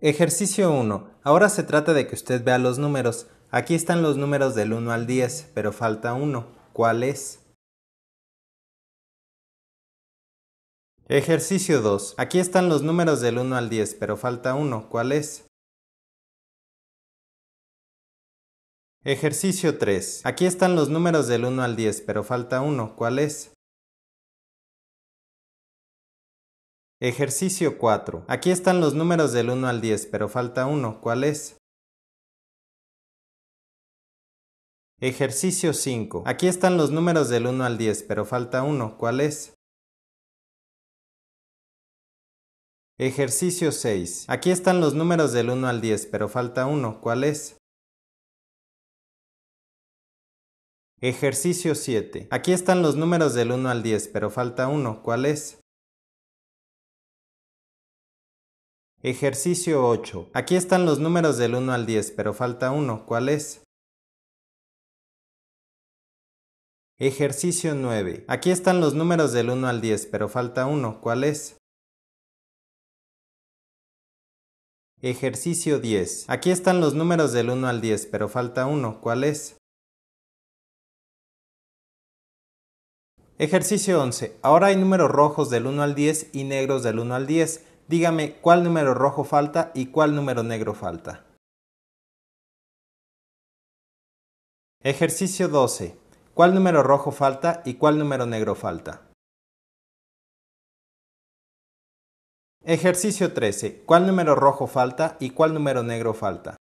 Ejercicio 1. Ahora se trata de que usted vea los números. Aquí están los números del 1 al 10, pero falta uno. ¿Cuál es? Ejercicio 2. Aquí están los números del 1 al 10, pero falta 1, ¿Cuál es? Ejercicio 3. Aquí están los números del 1 al 10, pero falta 1, ¿Cuál es? Ejercicio 4. Aquí están los números del 1 al 10, pero falta uno. ¿Cuál es? Ejercicio 5. Aquí están los números del 1 al 10, pero falta uno. ¿Cuál es? Ejercicio 6. Aquí están los números del 1 al 10, pero falta uno. ¿Cuál es? Ejercicio 7. Aquí están los números del 1 al 10, pero falta uno. ¿Cuál es? Ejercicio 8. Aquí están los números del 1 al 10, pero falta uno. ¿Cuál es? Ejercicio 9. Aquí están los números del 1 al 10, pero falta 1. ¿Cuál es? Ejercicio 10. Aquí están los números del 1 al 10, pero falta uno. ¿Cuál es? Ejercicio 11. Ahora hay números rojos del 1 al 10 y negros del 1 al 10. Dígame cuál número rojo falta y cuál número negro falta. Ejercicio 12. ¿Cuál número rojo falta y cuál número negro falta? Ejercicio 13. ¿Cuál número rojo falta y cuál número negro falta?